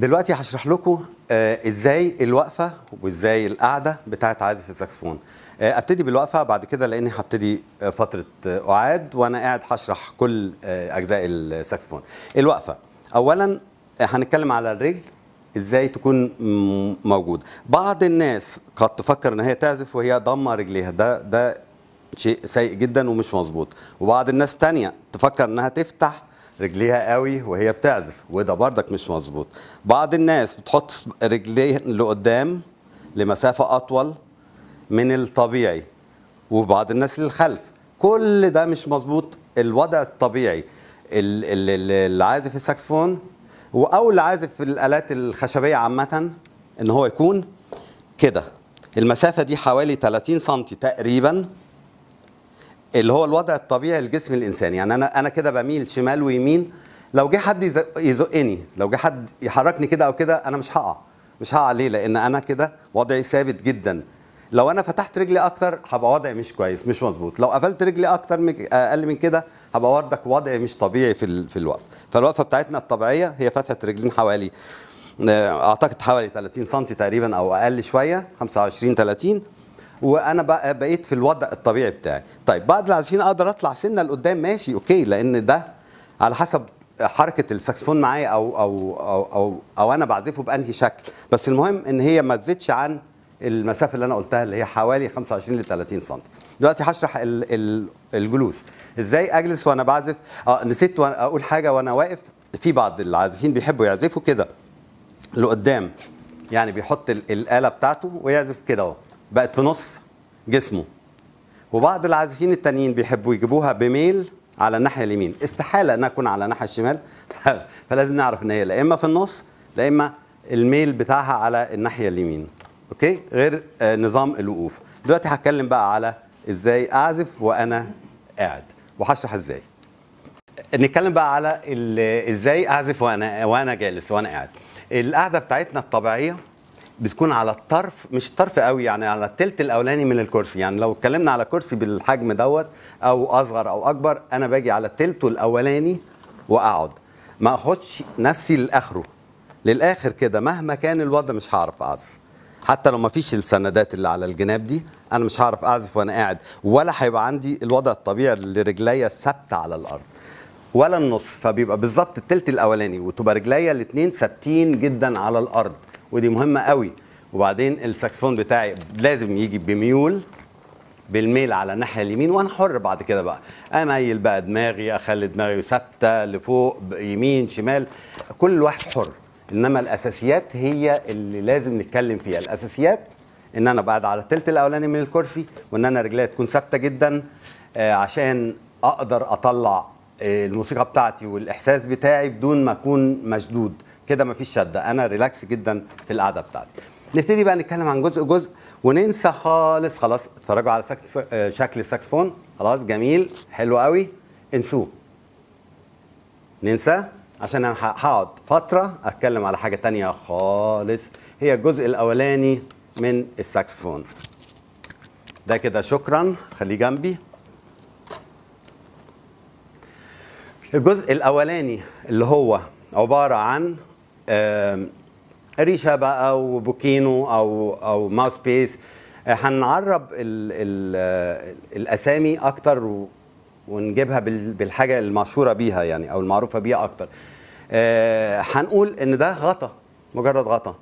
دلوقتي هشرح لكم آه، ازاي الوقفه وازاي القعده بتاعه عازف الساكسفون آه، ابتدي بالوقفه بعد كده لاني هبتدي آه، فتره اعاد وانا قاعد هشرح كل اجزاء الساكسفون الوقفه اولا هنتكلم على الرجل ازاي تكون موجود بعض الناس قد تفكر ان هي تعزف وهي ضمه رجليها ده ده شيء سيء جدا ومش مظبوط وبعض الناس تانية تفكر انها تفتح رجليها قوي وهي بتعزف وده بردك مش مظبوط بعض الناس بتحط رجليه لقدام لمسافة أطول من الطبيعي وبعض الناس للخلف كل ده مش مظبوط الوضع الطبيعي اللي عازف الساكسفون او اللي عازف الالات الخشبيه عامه ان هو يكون كده المسافه دي حوالي 30 سم تقريبا اللي هو الوضع الطبيعي لجسم الانسان يعني انا انا كده بميل شمال ويمين لو جه حد يزقني لو جه حد يحركني كده او كده انا مش هقع مش هقع ليه لان انا كده وضعي ثابت جدا لو انا فتحت رجلي اكتر هبقى وضعي مش كويس مش مظبوط لو قفلت رجلي اكتر اقل من كده هبقى وردك وضعي مش طبيعي في في الوقفه فالوقفه بتاعتنا الطبيعيه هي فتحه رجلين حوالي آه، اعتقد حوالي 30 سم تقريبا او اقل شويه 25 30 وانا بقيت في الوضع الطبيعي بتاعي طيب بعد العزفين اقدر اطلع سنه لقدام ماشي اوكي لان ده على حسب حركه الساكسفون معايا أو, او او او او انا بعزفه بانهي شكل بس المهم ان هي ما تزيدش عن المسافه اللي انا قلتها اللي هي حوالي 25 ل 30 سم دلوقتي هشرح الجلوس ازاي اجلس وانا بعزف اه نسيت اقول حاجه وانا واقف في بعض العازفين بيحبوا يعزفوا كده لقدام يعني بيحط الاله بتاعته ويعزف كده اهو بقت في نص جسمه وبعض العازفين التانيين بيحبوا يجيبوها بميل على الناحيه اليمين استحاله انها تكون على الناحيه الشمال فلازم نعرف ان هي لا اما في النص لا اما الميل بتاعها على الناحيه اليمين اوكي غير آه، نظام الوقوف دلوقتي هتكلم بقى على ازاي اعزف وانا قاعد وهشرح ازاي نتكلم بقى على ازاي اعزف وانا وانا جالس وانا قاعد القعده بتاعتنا الطبيعيه بتكون على الطرف مش طرف قوي يعني على التلت الاولاني من الكرسي يعني لو اتكلمنا على كرسي بالحجم دوت او اصغر او اكبر انا باجي على التلت الاولاني واقعد ما اخدش نفسي لاخره للاخر كده مهما كان الوضع مش هعرف اعزف حتى لو ما فيش السندات اللي على الجناب دي انا مش هعرف اعزف وانا قاعد ولا هيبقى عندي الوضع الطبيعي لرجليا الثابته على الارض ولا النص فبيبقى بالظبط التلت الاولاني وتبقى رجليا الاثنين ثابتين جدا على الارض ودي مهمه قوي وبعدين الساكسفون بتاعي لازم يجي بميول بالميل على الناحيه اليمين وانا حر بعد كده بقى اميل بقى دماغي اخلي دماغي ثابته لفوق يمين شمال كل واحد حر انما الاساسيات هي اللي لازم نتكلم فيها الاساسيات ان انا بعد على الثلث الاولاني من الكرسي وان انا رجلي تكون ثابته جدا آه، عشان اقدر اطلع آه، الموسيقى بتاعتي والاحساس بتاعي بدون ما اكون مشدود كده مفيش شده انا ريلاكس جدا في القعده بتاعتي نبتدي بقى نتكلم عن جزء جزء وننسى خالص خلاص اتفرجوا على ساكس آه، شكل الساكسفون خلاص جميل حلو قوي انسوه ننسى عشان انا هقعد فتره اتكلم على حاجه تانية خالص هي الجزء الاولاني من الساكسفون ده كده شكرا خليه جنبي الجزء الاولاني اللي هو عباره عن ريشة بقى أو بوكينو او او ماوس بيس آه، هنعرب ال ال آه، الاسامي اكتر ونجيبها بالحاجه المشهوره بيها يعني او المعروفه بيها اكتر آه، هنقول ان ده غطا مجرد غطا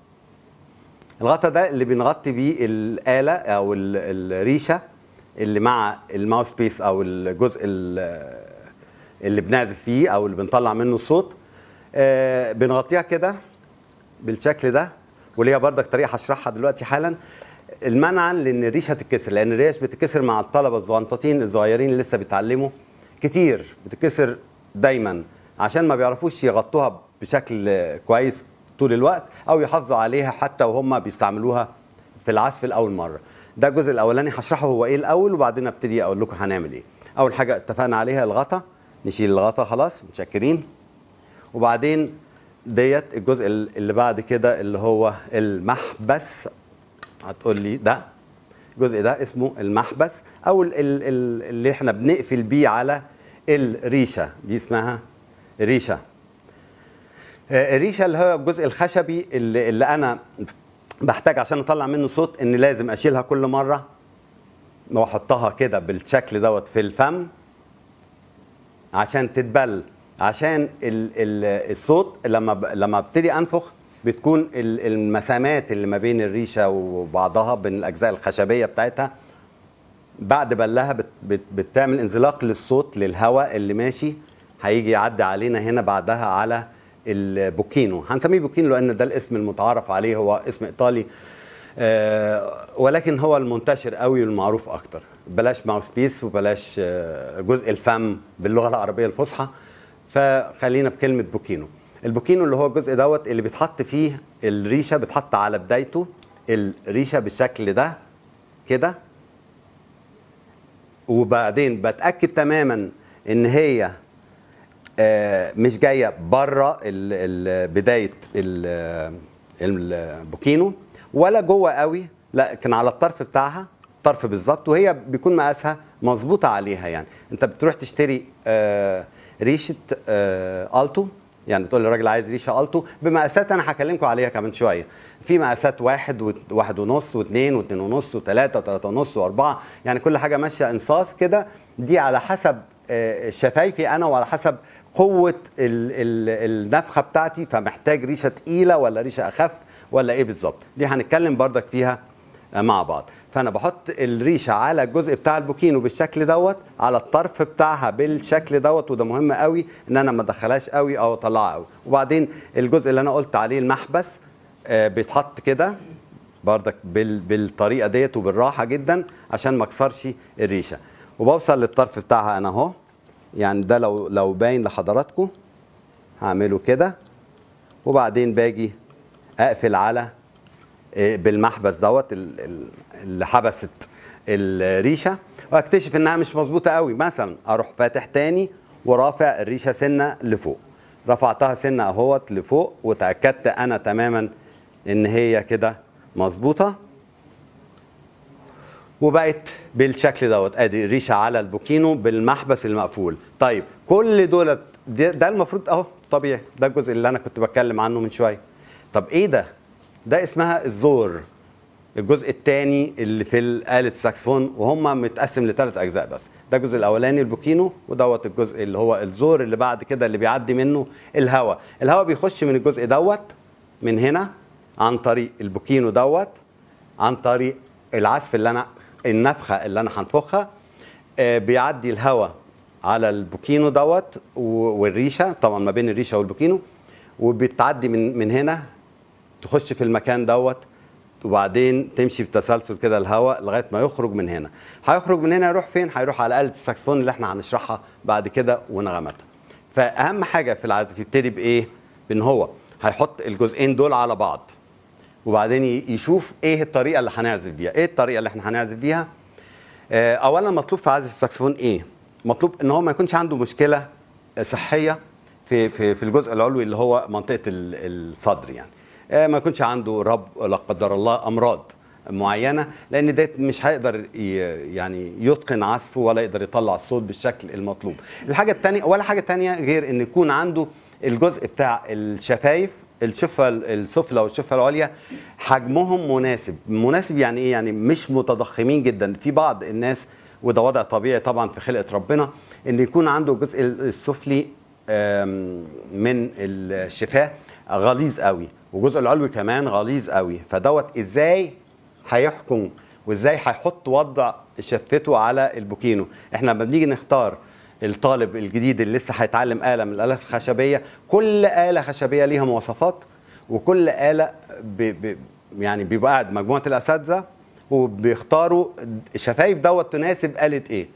الغطا ده اللي بنغطي بيه الاله او الريشه اللي مع الماوس بيس او الجزء اللي بنعزف فيه او اللي بنطلع منه الصوت آه، بنغطيها كده بالشكل ده وليها بردك طريقه هشرحها دلوقتي حالا المنعا لان الريش هتتكسر لان الريش بتتكسر مع الطلبه الزغنططين الصغيرين اللي لسه بيتعلموا كتير بتتكسر دايما عشان ما بيعرفوش يغطوها بشكل كويس طول الوقت او يحافظوا عليها حتى وهم بيستعملوها في العزف لاول مره ده الجزء الاولاني هشرحه هو ايه الاول وبعدين ابتدي اقول لكم هنعمل ايه اول حاجه اتفقنا عليها الغطا نشيل الغطا خلاص متشكرين وبعدين ديت الجزء اللي بعد كده اللي هو المحبس هتقول لي ده الجزء ده اسمه المحبس او اللي احنا بنقفل بيه على الريشه دي اسمها ريشه آه، الريشه اللي هو الجزء الخشبي اللي, اللي انا بحتاج عشان اطلع منه صوت ان لازم اشيلها كل مره واحطها كده بالشكل دوت في الفم عشان تتبل عشان الـ الـ الصوت لما لما ابتدي انفخ بتكون المسامات اللي ما بين الريشه وبعضها بين الاجزاء الخشبيه بتاعتها بعد بلها بت... بت... بتعمل انزلاق للصوت للهواء اللي ماشي هيجي يعدي علينا هنا بعدها على البوكينو هنسميه بوكينو لان ده الاسم المتعارف عليه هو اسم ايطالي آه ولكن هو المنتشر قوي والمعروف اكتر بلاش ماوس بيس وبلاش آه، جزء الفم باللغه العربيه الفصحى فخلينا بكلمه بوكينو البوكينو اللي هو الجزء دوت اللي بيتحط فيه الريشه بتحط على بدايته الريشه بالشكل ده كده وبعدين بتاكد تماما ان هي آه، مش جايه بره بدايه البوكينو ولا جوه قوي لا كان على الطرف بتاعها طرف بالظبط وهي بيكون مقاسها مظبوطه عليها يعني انت بتروح تشتري آه ريشه آه، التو يعني تقول للراجل عايز ريشه التو بمقاسات انا هكلمكم عليها كمان شويه في مقاسات واحد وواحد ونص واثنين واثنين ونص وثلاثه وثلاثه ونص واربعه يعني كل حاجه ماشيه انصاص كده دي على حسب آه، شفايفي انا وعلى حسب قوه النفخه بتاعتي فمحتاج ريشه تقيله ولا ريشه اخف ولا ايه بالظبط دي هنتكلم بردك فيها آه، مع بعض فانا بحط الريشه على الجزء بتاع البوكينو بالشكل دوت على الطرف بتاعها بالشكل دوت وده مهم قوي ان انا ما ادخلهاش قوي او اطلعها قوي وبعدين الجزء اللي انا قلت عليه المحبس آه، بيتحط كده بردك بالطريقه ديت وبالراحه جدا عشان ما اكسرش الريشه وبوصل للطرف بتاعها انا اهو يعني ده لو لو باين لحضراتكم هعمله كده وبعدين باجي اقفل على إيه، بالمحبس دوت اللي حبست الريشه واكتشف انها مش مظبوطه قوي مثلا اروح فاتح تاني ورافع الريشه سنه لفوق رفعتها سنه اهوت لفوق وتاكدت انا تماما ان هي كده مظبوطه وبقت بالشكل دوت ادي الريشه على البوكينو بالمحبس المقفول طيب كل دولت ده المفروض اهو طبيعي ده الجزء اللي انا كنت بتكلم عنه من شويه طب ايه ده ده اسمها الزور الجزء الثاني اللي في آلة الساكسفون وهم متقسم لثلاث أجزاء بس ده الجزء الأولاني البوكينو ودوت الجزء اللي هو الزور اللي بعد كده اللي بيعدي منه الهواء الهواء بيخش من الجزء دوت من هنا عن طريق البوكينو دوت عن طريق العزف اللي أنا النفخة اللي أنا هنفخها آه، بيعدي الهواء على البوكينو دوت والريشة طبعا ما بين الريشة والبوكينو وبتعدي من من هنا تخش في المكان دوت وبعدين تمشي بتسلسل كده الهواء لغايه ما يخرج من هنا هيخرج من هنا يروح فين هيروح على آلة الساكسفون اللي احنا هنشرحها بعد كده ونغماتها فاهم حاجه في العزف يبتدي بايه بان هو هيحط الجزئين دول على بعض وبعدين يشوف ايه الطريقه اللي هنعزف بيها ايه الطريقه اللي احنا هنعزف بيها آه، اولا مطلوب في عزف الساكسفون ايه مطلوب ان هو ما يكونش عنده مشكله صحيه في في في الجزء العلوي اللي هو منطقه الصدر يعني آه، ما يكونش عنده رب لا قدر الله امراض معينه لان ده مش هيقدر يعني يتقن عزفه ولا يقدر يطلع الصوت بالشكل المطلوب الحاجه الثانيه ولا حاجه ثانيه غير ان يكون عنده الجزء بتاع الشفايف الشفه السفلى والشفه العليا حجمهم مناسب مناسب يعني ايه يعني مش متضخمين جدا في بعض الناس وده وضع طبيعي طبعا في خلقه ربنا ان يكون عنده الجزء السفلي من الشفاه غليظ قوي وجزء العلوي كمان غليظ قوي فدوت ازاي هيحكم وازاي هيحط وضع شفته على البوكينو احنا لما بنيجي نختار الطالب الجديد اللي لسه هيتعلم آلة من الآلات الخشبية كل آلة خشبية ليها مواصفات وكل آلة بي بي يعني بيبقى قاعد مجموعة الأساتذة وبيختاروا الشفايف دوت تناسب آلة إيه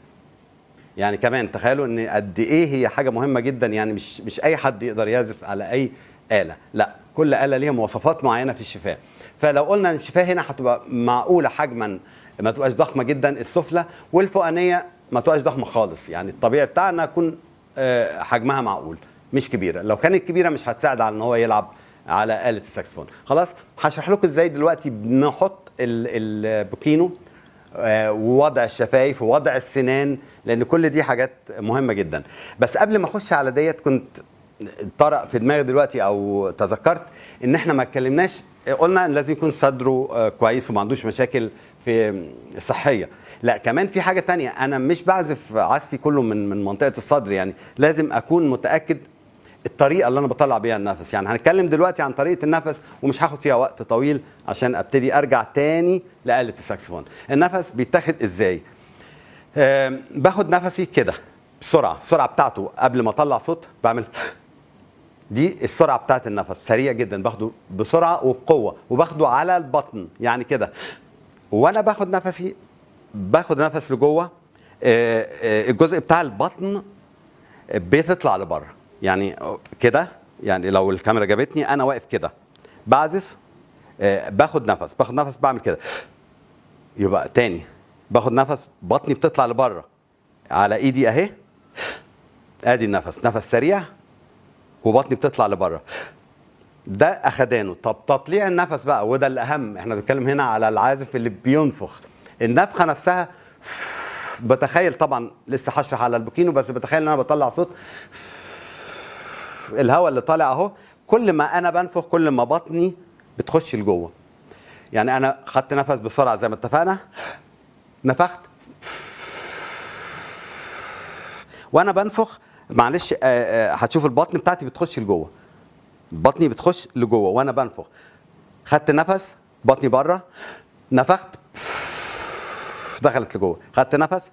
يعني كمان تخيلوا ان قد ايه هي حاجه مهمه جدا يعني مش مش اي حد يقدر يعزف على اي اله لا كل آلة ليها مواصفات معينة في الشفاه فلو قلنا ان الشفاه هنا هتبقى معقولة حجما ما تبقاش ضخمة جدا السفلى والفوقانية ما تبقاش ضخمة خالص يعني الطبيعي بتاعنا يكون آه، حجمها معقول مش كبيرة لو كانت كبيرة مش هتساعد على ان هو يلعب على آلة الساكسفون خلاص هشرح لكم ازاي دلوقتي بنحط البوكينو آه، ووضع الشفايف ووضع السنان لان كل دي حاجات مهمه جدا بس قبل ما اخش على ديت كنت طرق في دماغي دلوقتي او تذكرت ان احنا ما اتكلمناش قلنا لازم يكون صدره آه، كويس وما عندوش مشاكل في صحيه لا كمان في حاجه تانية انا مش بعزف عزفي كله من من منطقه الصدر يعني لازم اكون متاكد الطريقه اللي انا بطلع بيها النفس يعني هنتكلم دلوقتي عن طريقه النفس ومش هاخد فيها وقت طويل عشان ابتدي ارجع تاني لآلة الساكسفون النفس بيتاخد ازاي باخد نفسي كده بسرعه السرعه بتاعته قبل ما اطلع صوت بعمل دي السرعه بتاعه النفس سريع جدا باخده بسرعه وبقوه وباخده على البطن يعني كده وانا باخد نفسي باخد نفس لجوه آه، آه، الجزء بتاع البطن بتطلع لبره يعني كده يعني لو الكاميرا جابتني انا واقف كده بعزف آه، باخد نفس باخد نفس بعمل كده يبقى تاني باخد نفس بطني بتطلع لبره على ايدي اهي ادي النفس نفس سريع وبطني بتطلع لبره ده اخدانه طب تطليع النفس بقى وده الاهم احنا بنتكلم هنا على العازف اللي بينفخ النفخه نفسها بتخيل طبعا لسه هشرح على البوكينو بس بتخيل ان انا بطلع صوت الهواء اللي طالع اهو كل ما انا بنفخ كل ما بطني بتخش لجوه يعني انا خدت نفس بسرعه زي ما اتفقنا نفخت وانا بنفخ معلش آه، آه، هتشوف البطن بتاعتي بتخش لجوه بطني بتخش لجوه وانا بنفخ خدت نفس بطني بره نفخت دخلت لجوه خدت نفس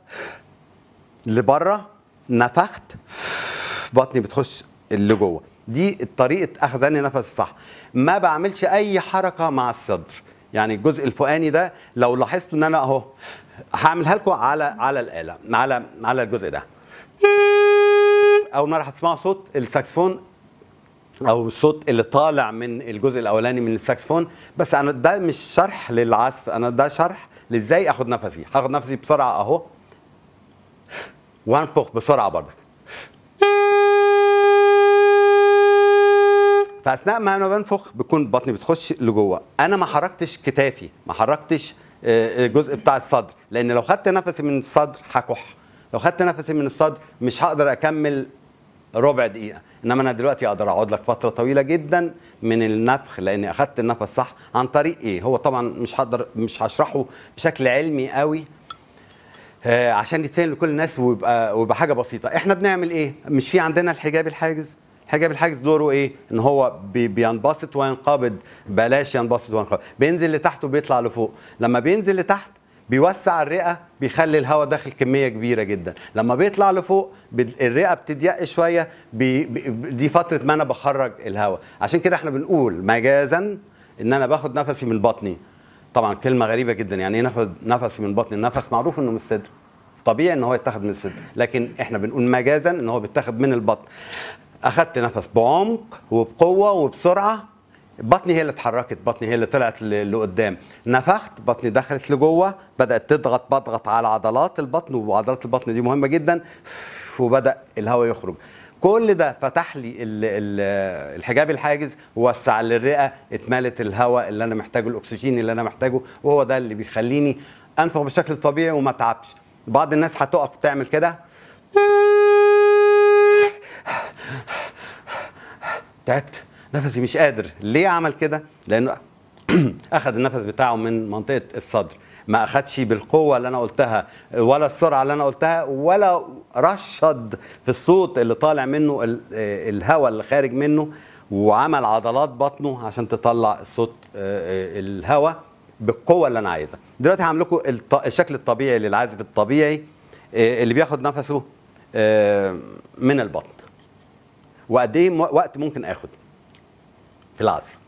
لبره نفخت بطني بتخش لجوه دي طريقه اخذان نفس الصح ما بعملش اي حركه مع الصدر يعني الجزء الفوقاني ده لو لاحظتوا ان انا اهو هعملها لكم على على الاله على على الجزء ده اول مره هتسمعوا صوت الساكسفون او الصوت اللي طالع من الجزء الاولاني من الساكسفون بس انا ده مش شرح للعزف انا ده شرح لازاي اخد نفسي هاخد نفسي بسرعه اهو وانفخ بسرعه برضك فاثناء ما انا بنفخ بكون بطني بتخش لجوه انا ما حركتش كتافي ما حركتش الجزء آه، آه، بتاع الصدر لان لو خدت نفسي من الصدر هكح لو خدت نفسي من الصدر مش هقدر اكمل ربع دقيقه انما انا دلوقتي اقدر اقعد لك فتره طويله جدا من النفخ لاني اخذت النفس صح عن طريق ايه هو طبعا مش هقدر مش هشرحه بشكل علمي قوي آه عشان يتفهم لكل الناس ويبقى ويبقى حاجه بسيطه احنا بنعمل ايه مش في عندنا الحجاب الحاجز الحجاب الحاجز دوره ايه ان هو بي بينبسط وينقبض بلاش ينبسط وينقبض بينزل لتحت وبيطلع لفوق لما بينزل لتحت بيوسع الرئه بيخلي الهواء داخل كميه كبيره جدا لما بيطلع لفوق الرئه بتضيق شويه بي دي فتره ما انا بخرج الهواء عشان كده احنا بنقول مجازا ان انا باخد نفسي من بطني طبعا كلمه غريبه جدا يعني ايه ناخد نفسي من بطني النفس معروف انه من الصدر طبيعي ان هو يتاخد من الصدر لكن احنا بنقول مجازا ان هو بيتاخد من البطن اخدت نفس بعمق وبقوه وبسرعه بطني هي اللي اتحركت بطني هي اللي طلعت لقدام نفخت بطني دخلت لجوه بدات تضغط بضغط على عضلات البطن وعضلات البطن دي مهمه جدا وبدا الهواء يخرج كل ده فتح لي الحجاب الحاجز ووسع لي الرئه اتملت الهواء اللي انا محتاجه الاكسجين اللي انا محتاجه وهو ده اللي بيخليني انفخ بشكل طبيعي وما اتعبش بعض الناس هتقف تعمل كده تعبت نفسي مش قادر ليه عمل كده لانه اخذ النفس بتاعه من منطقه الصدر ما اخدش بالقوه اللي انا قلتها ولا السرعه اللي انا قلتها ولا رشد في الصوت اللي طالع منه الهواء اللي خارج منه وعمل عضلات بطنه عشان تطلع الصوت آه، آه، الهواء بالقوه اللي انا عايزها دلوقتي هعمل لكم الشكل الطبيعي للعازف الطبيعي آه، اللي بياخد نفسه من البطن وقد ايه وقت ممكن اخد Pelasi.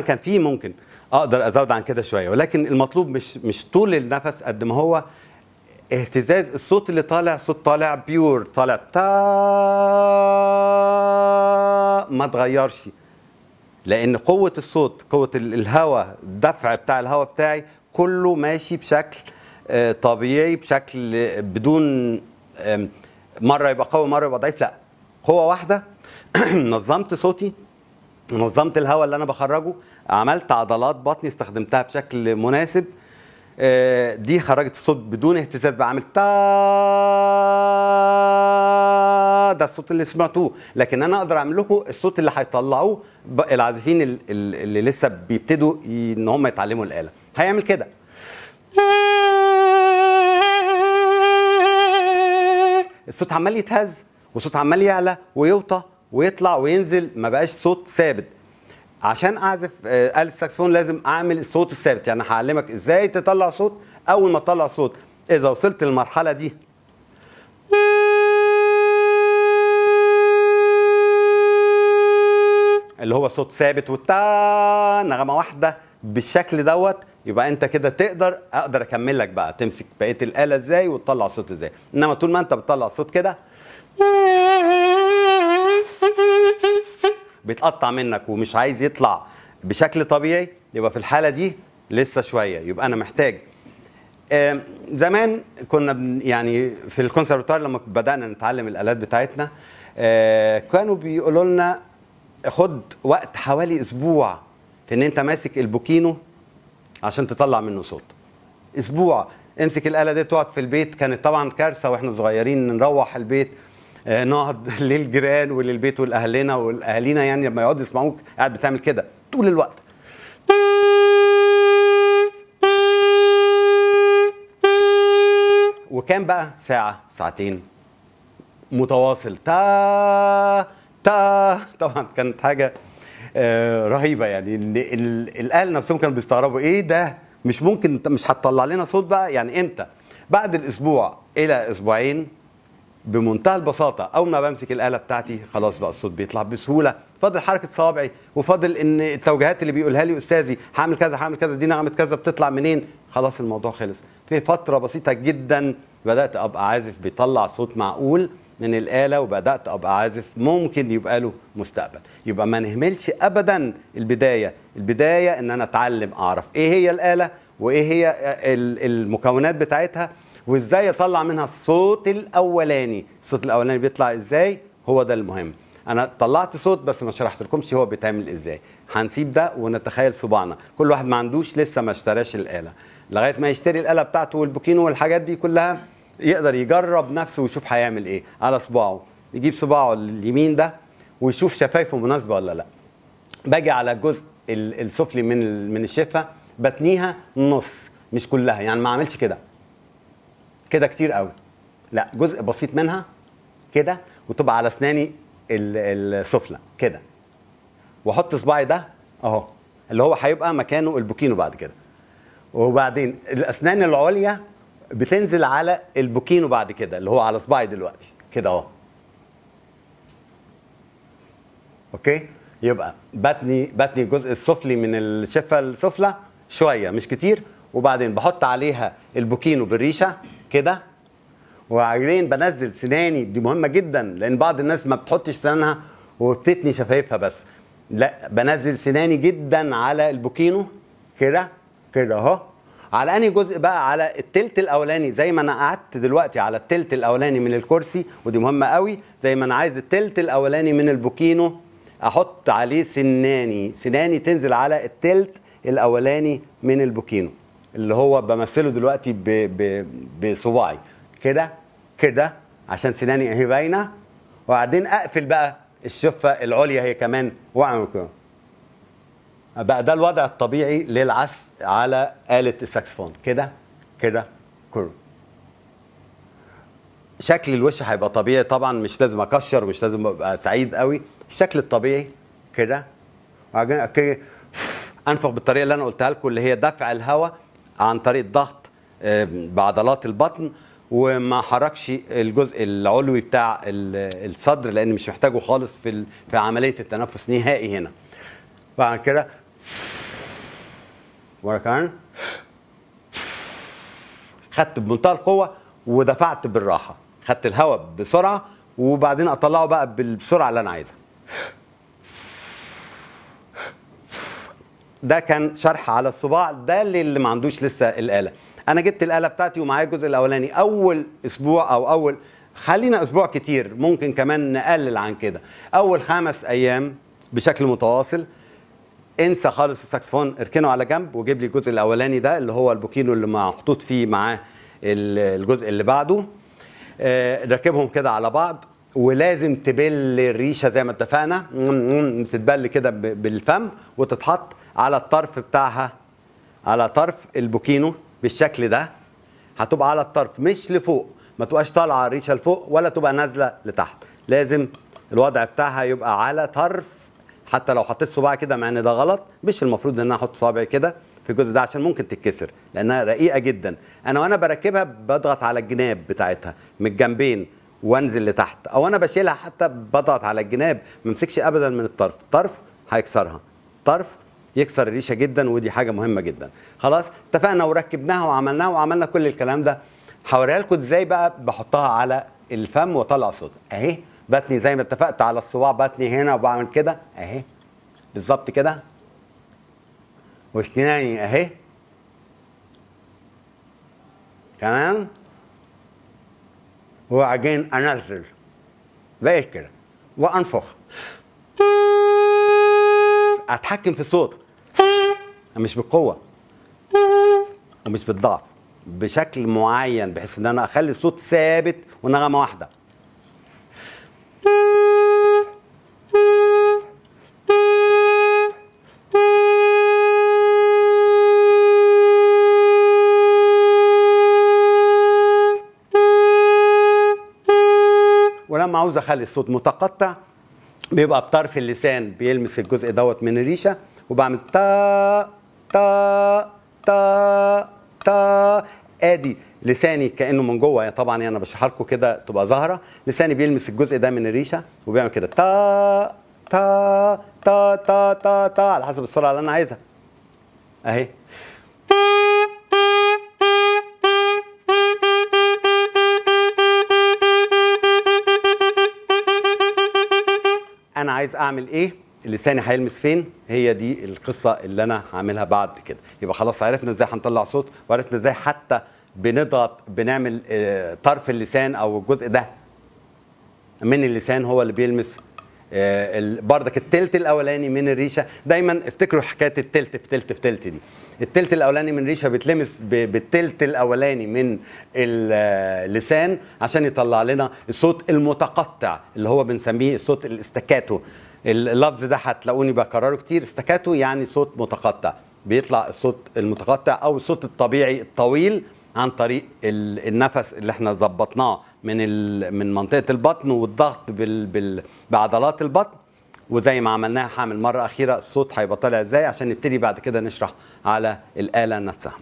كمان كان في ممكن اقدر ازود عن كده شويه ولكن المطلوب مش مش طول النفس قد ما هو اهتزاز الصوت اللي طالع صوت طالع بيور طالع تا ما اتغيرش لان قوه الصوت قوه الهواء الدفع بتاع الهواء بتاعي كله ماشي بشكل آه، طبيعي بشكل بدون مره يبقى قوي مره يبقى ضعيف لا قوه واحده نظمت صوتي نظمت الهواء اللي انا بخرجه عملت عضلات بطني استخدمتها بشكل مناسب آه، دي خرجت الصوت بدون اهتزاز بعمل تا ده الصوت اللي سمعتوه لكن انا اقدر اعمل لكم الصوت اللي هيطلعوه العازفين اللي لسه بيبتدوا ان هم يتعلموا الاله هيعمل كده الصوت عمال يتهز والصوت عمال يعلى ويوطى ويطلع وينزل ما بقاش صوت ثابت عشان اعزف آه آلة الساكسفون لازم اعمل الصوت الثابت يعني هعلمك ازاي تطلع صوت اول ما تطلع صوت اذا وصلت للمرحله دي اللي هو صوت ثابت وتا نغمه واحده بالشكل دوت يبقى انت كده تقدر اقدر اكمل لك بقى تمسك بقيه الاله ازاي وتطلع صوت ازاي انما طول ما انت بتطلع صوت كده بيتقطع منك ومش عايز يطلع بشكل طبيعي يبقى في الحاله دي لسه شويه يبقى انا محتاج زمان كنا يعني في الكونسرفتوار لما بدانا نتعلم الالات بتاعتنا آه، كانوا بيقولوا لنا خد وقت حوالي اسبوع في ان انت ماسك البوكينو عشان تطلع منه صوت اسبوع امسك الاله دي تقعد في البيت كانت طبعا كارثه واحنا صغيرين نروح البيت آه، نقعد للجيران وللبيت ولاهلنا والاهالينا يعني لما يقعدوا يسمعوك قاعد بتعمل كده طول الوقت وكان بقى ساعة ساعتين متواصل تا تا طبعا كانت حاجة آه، رهيبة يعني الأهل نفسهم كانوا بيستغربوا إيه ده مش ممكن مش هتطلع لنا صوت بقى يعني إمتى بعد الأسبوع إلى أسبوعين بمنتهى البساطه اول ما بمسك الاله بتاعتي خلاص بقى الصوت بيطلع بسهوله فاضل حركه صوابعي وفاضل ان التوجيهات اللي بيقولها لي استاذي هعمل كذا هعمل كذا دي نغمه كذا بتطلع منين خلاص الموضوع خلص في فتره بسيطه جدا بدات ابقى عازف بيطلع صوت معقول من الاله وبدات ابقى عازف ممكن يبقى له مستقبل يبقى ما نهملش ابدا البدايه البدايه ان انا اتعلم اعرف ايه هي الاله وايه هي المكونات بتاعتها وازاي اطلع منها الصوت الاولاني الصوت الاولاني بيطلع ازاي هو ده المهم انا طلعت صوت بس ما شرحت لكمش هو بيتعمل ازاي هنسيب ده ونتخيل صباعنا كل واحد ما عندوش لسه ما اشتراش الاله لغايه ما يشتري الاله بتاعته والبوكينو والحاجات دي كلها يقدر يجرب نفسه ويشوف هيعمل ايه على صباعه يجيب صباعه اليمين ده ويشوف شفايفه مناسبه ولا لا باجي على الجزء السفلي من من الشفه بتنيها نص مش كلها يعني ما عملش كده كده كتير قوي لا جزء بسيط منها كده وتبقى على اسناني السفلى كده واحط صباعي ده اهو اللي هو هيبقى مكانه البوكينو بعد كده وبعدين الاسنان العليا بتنزل على البوكينو بعد كده اللي هو على صباعي دلوقتي كده اهو اوكي يبقى بتني بتني الجزء السفلي من الشفه السفلى شويه مش كتير وبعدين بحط عليها البوكينو بالريشه كده وبعدين بنزل سناني دي مهمه جدا لان بعض الناس ما بتحطش سنانها وبتتني شفايفها بس لا بنزل سناني جدا على البوكينو كده كده اهو على انهي جزء بقى على التلت الاولاني زي ما انا قعدت دلوقتي على التلت الاولاني من الكرسي ودي مهمه قوي زي ما انا عايز التلت الاولاني من البوكينو احط عليه سناني سناني تنزل على التلت الاولاني من البوكينو اللي هو بمثله دلوقتي بصباعي كده كده عشان سناني اهي باينه وبعدين اقفل بقى الشفه العليا هي كمان واعمل كده بقى ده الوضع الطبيعي للعزف على آلة الساكسفون كده كده كده شكل الوش هيبقى طبيعي طبعا مش لازم اكشر مش لازم ابقى سعيد قوي الشكل الطبيعي كده وبعدين انفخ بالطريقه اللي انا قلتها لكم اللي هي دفع الهواء عن طريق ضغط آه، بعضلات البطن وما حركش الجزء العلوي بتاع الصدر لان مش محتاجه خالص في في عمليه التنفس نهائي هنا بعد كده وركان خدت بمنتهى القوه ودفعت بالراحه خدت الهواء بسرعه وبعدين اطلعه بقى بالسرعه اللي انا عايزها ده كان شرح على الصباع ده اللي ما عندوش لسه الاله انا جبت الاله بتاعتي ومعايا الجزء الاولاني اول اسبوع او اول خلينا اسبوع كتير ممكن كمان نقلل عن كده اول خمس ايام بشكل متواصل انسى خالص الساكسفون اركنه على جنب وجيب لي الجزء الاولاني ده اللي هو البوكينو اللي محطوط فيه معاه الجزء اللي بعده آه، ركبهم كده على بعض ولازم تبل الريشه زي ما اتفقنا تتبل كده بالفم وتتحط على الطرف بتاعها على طرف البوكينو بالشكل ده هتبقى على الطرف مش لفوق ما تبقاش طالعه الريشه لفوق ولا تبقى نازله لتحت لازم الوضع بتاعها يبقى على طرف حتى لو حطيت صباعي كده مع ان ده غلط مش المفروض ان انا احط صابعي كده في الجزء ده عشان ممكن تتكسر لانها رقيقه جدا انا وانا بركبها بضغط على الجناب بتاعتها من الجنبين وانزل لتحت او انا بشيلها حتى بضغط على الجناب ما امسكش ابدا من الطرف الطرف هيكسرها طرف يكسر الريشه جدا ودي حاجه مهمه جدا خلاص اتفقنا وركبناها وعملناها وعملنا كل الكلام ده هوريها لكم ازاي بقى بحطها على الفم واطلع صوت اهي بتني زي ما اتفقت على الصباع بتني هنا وبعمل كده اهي بالظبط كده واسناني اهي تمام وبعدين انزل بقيت كده وانفخ اتحكم في الصوت مش بالقوه ومش بالضعف بشكل معين بحيث ان انا اخلي الصوت ثابت ونغمه واحده ولما عاوز اخلي الصوت متقطع بيبقى بطرف اللسان بيلمس الجزء دوت من الريشه وبعمل تا تا تا تا ادي لساني كانه من جوه يعني طبعا يعني انا يعني بشرح لكم كده تبقى ظاهره لساني بيلمس الجزء ده من الريشه وبيعمل كده تا تا تا تا تا تا على حسب السرعه اللي انا عايزها اهي انا عايز اعمل ايه لساني هيلمس فين هي دي القصه اللي انا هعملها بعد كده يبقى خلاص عرفنا ازاي هنطلع صوت وعرفنا ازاي حتى بنضغط بنعمل آه، طرف اللسان او الجزء ده من اللسان هو اللي بيلمس آه، بردك التلت الاولاني من الريشه دايما افتكروا حكايه التلت في تلت في تلت دي التلت الاولاني من الريشه بيتلمس بالتلت الاولاني من اللسان آه، عشان يطلع لنا الصوت المتقطع اللي هو بنسميه الصوت الاستكاتو اللفظ ده هتلاقوني بكرره كتير استكاتو يعني صوت متقطع بيطلع الصوت المتقطع او الصوت الطبيعي الطويل عن طريق النفس اللي احنا ظبطناه من من منطقه البطن والضغط بال بال بعضلات البطن وزي ما عملناها هعمل مره اخيره الصوت هيبقى طالع ازاي عشان نبتدي بعد كده نشرح على الاله نفسها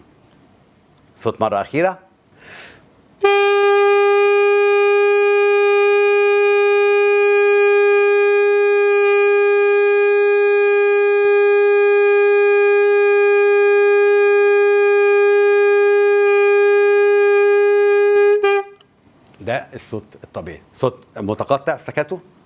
صوت مره اخيره الصوت الطبيعي صوت متقطع سكته